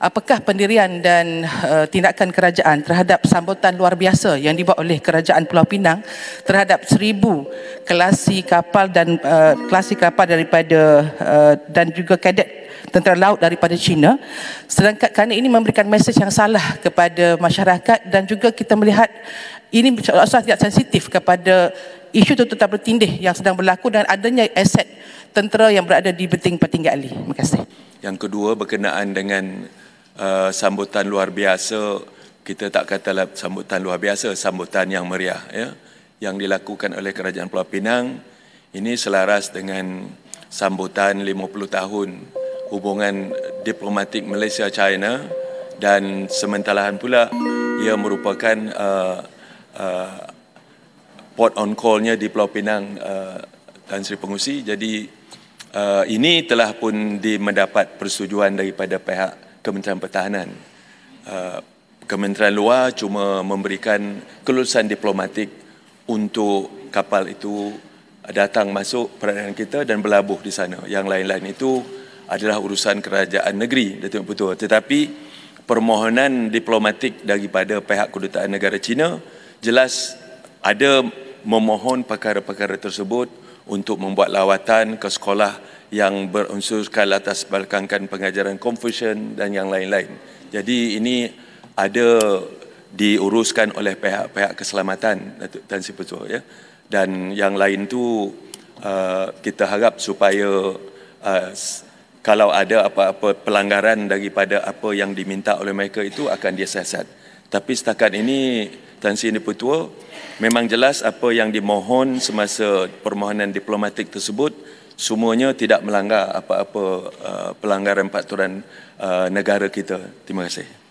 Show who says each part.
Speaker 1: apakah pendirian dan uh, tindakan kerajaan terhadap sambutan luar biasa yang dibuat oleh kerajaan Pulau Pinang terhadap seribu kelasi kapal dan uh, kelasi kapal daripada uh, dan juga kadet tentera laut daripada China sedangkan kerana ini memberikan mesej yang salah kepada masyarakat dan juga kita melihat ini seolah-olah sensitif kepada isu itu tetap bertindih yang sedang berlaku dan adanya aset tentera yang berada di beting Petinggi Ali. Terima kasih.
Speaker 2: Yang kedua berkenaan dengan uh, sambutan luar biasa, kita tak katalah sambutan luar biasa, sambutan yang meriah ya, yang dilakukan oleh Kerajaan Pulau Pinang ini selaras dengan sambutan 50 tahun hubungan diplomatik Malaysia China dan sementalahan pula ia merupakan uh, uh port on call-nya di Pulau Pinang uh, Tan Sri Pengusi. Jadi uh, ini telah pun di mendapat persetujuan daripada pihak Kementerian Pertahanan. Uh, Kementerian Luar cuma memberikan kelulusan diplomatik untuk kapal itu datang masuk peradaan kita dan berlabuh di sana. Yang lain-lain itu adalah urusan kerajaan negeri, Datuk Putu. Tetapi permohonan diplomatik daripada pihak kedutaan negara China jelas ada memohon perkara-perkara tersebut untuk membuat lawatan ke sekolah yang berunsurkan atas belakangkan pengajaran Confucian dan yang lain-lain. Jadi ini ada diuruskan oleh pihak-pihak keselamatan Tan Sri Petua ya. Dan yang lain tu uh, kita harap supaya uh, kalau ada apa-apa pelanggaran daripada apa yang diminta oleh mereka itu akan dia siasat. Tapi setakat ini Tan Sri Dipertua memang jelas apa yang dimohon semasa permohonan diplomatik tersebut semuanya tidak melanggar apa-apa uh, pelanggaran peraturan uh, negara kita. Terima kasih.